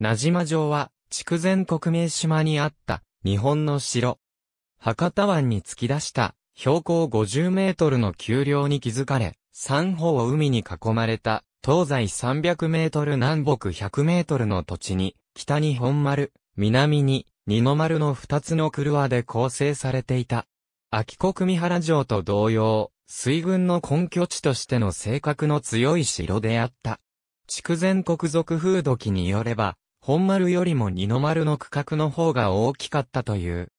名島城は、筑前国名島にあった、日本の城。博多湾に突き出した、標高50メートルの丘陵に築かれ、三方を海に囲まれた、東西300メートル南北100メートルの土地に、北に本丸、南に、二の丸の二つの車で構成されていた。秋国三原城と同様、水軍の根拠地としての性格の強い城であった。筑前国族風土記によれば、本丸よりも二の丸の区画の方が大きかったという。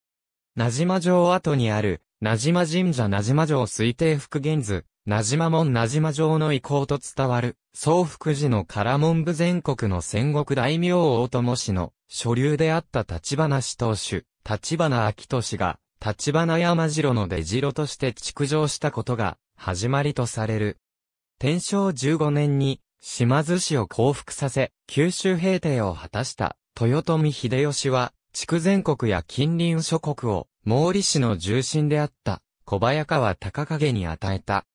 名島城跡にある、名島神社名島城推定復元図、名島門名島城の遺構と伝わる、総福寺の唐門部全国の戦国大名大友氏の、所流であった立花氏当主、立花明俊が、立花山城の出城として築城したことが、始まりとされる。天正15年に、島津氏を降伏させ、九州平定を果たした豊臣秀吉は、筑前国や近隣諸国を、毛利氏の重臣であった小早川高影に与えた。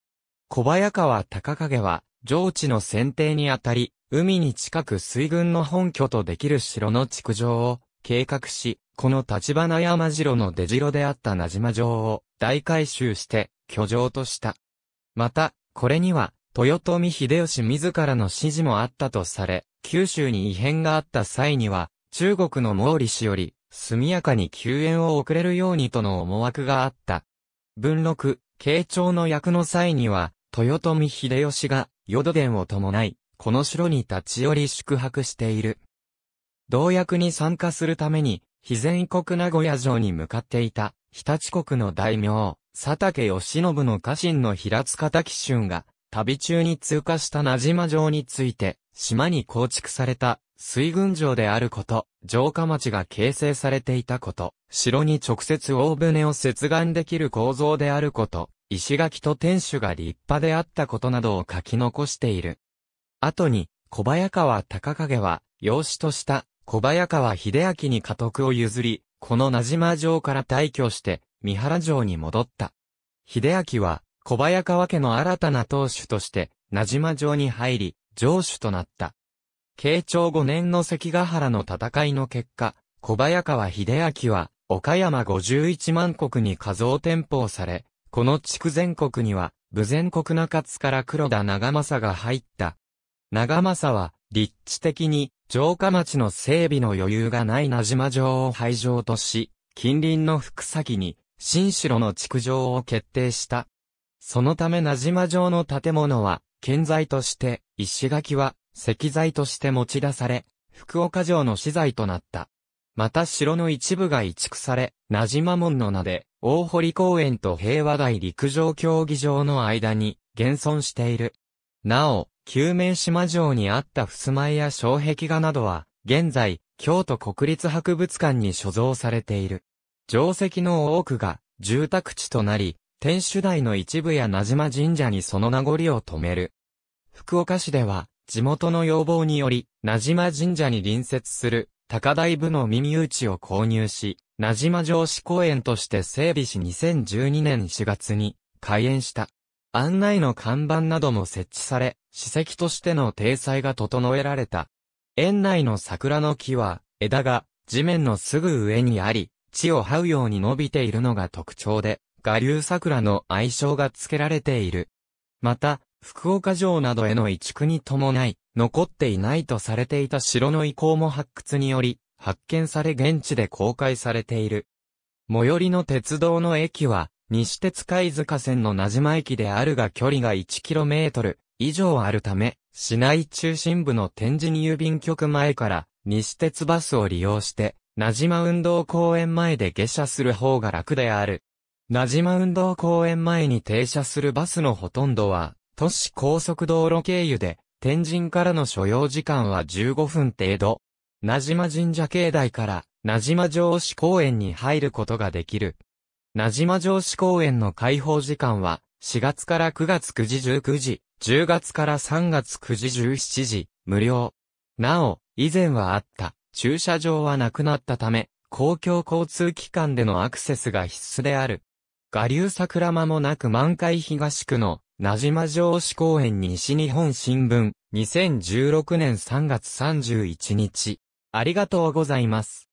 小早川高影は、上地の選定にあたり、海に近く水軍の本拠とできる城の築城を計画し、この立花山城の出城であった名島城を大改修して居城とした。また、これには豊臣秀吉自らの指示もあったとされ、九州に異変があった際には、中国の毛利氏より、速やかに救援を送れるようにとの思惑があった。文禄、慶長の役の際には、豊臣秀吉が、淀殿を伴い、この城に立ち寄り宿泊している。同役に参加するために、非善国名古屋城に向かっていた、日立国の大名、佐竹義信の家臣の平塚滝春が、旅中に通過した名島城について、島に構築された水軍城であること、城下町が形成されていたこと、城に直接大船を接岸できる構造であること、石垣と天守が立派であったことなどを書き残している。後に、小早川高影は、養子とした小早川秀明に家督を譲り、この名島城から退去して、三原城に戻った。秀明は、小早川家の新たな当主として、名島城に入り、城主となった。慶長5年の関ヶ原の戦いの結果、小早川秀明は、岡山51万国に数店舗をされ、この地区全国には、武前国中津から黒田長政が入った。長政は、立地的に、城下町の整備の余裕がない名島城を廃城とし、近隣の福崎に、新城の築城を決定した。そのため名島城の建物は、建材として、石垣は、石材として持ち出され、福岡城の資材となった。また城の一部が移築され、名島門の名で、大堀公園と平和台陸上競技場の間に、現存している。なお、旧命島城にあった襖絵や障壁画などは、現在、京都国立博物館に所蔵されている。城跡の多くが、住宅地となり、天守台の一部や名島神社にその名残を止める。福岡市では、地元の要望により、名島神社に隣接する高台部の耳打ちを購入し、名島城址公園として整備し2012年4月に開園した。案内の看板なども設置され、史跡としての体裁が整えられた。園内の桜の木は、枝が地面のすぐ上にあり、地を這うように伸びているのが特徴で、我流桜の愛称が付けられている。また、福岡城などへの移築に伴い、残っていないとされていた城の遺構も発掘により、発見され現地で公開されている。最寄りの鉄道の駅は、西鉄貝塚線の名島駅であるが距離が 1km 以上あるため、市内中心部の天神郵便局前から西鉄バスを利用して、名島運動公園前で下車する方が楽である。なじま運動公園前に停車するバスのほとんどは、都市高速道路経由で、天神からの所要時間は15分程度。なじま神社境内から、なじま城市公園に入ることができる。なじま城市公園の開放時間は、4月から9月9時19時、10月から3月9時17時、無料。なお、以前はあった、駐車場はなくなったため、公共交通機関でのアクセスが必須である。我流桜間もなく満開東区の、名島城址公園西日本新聞、2016年3月31日。ありがとうございます。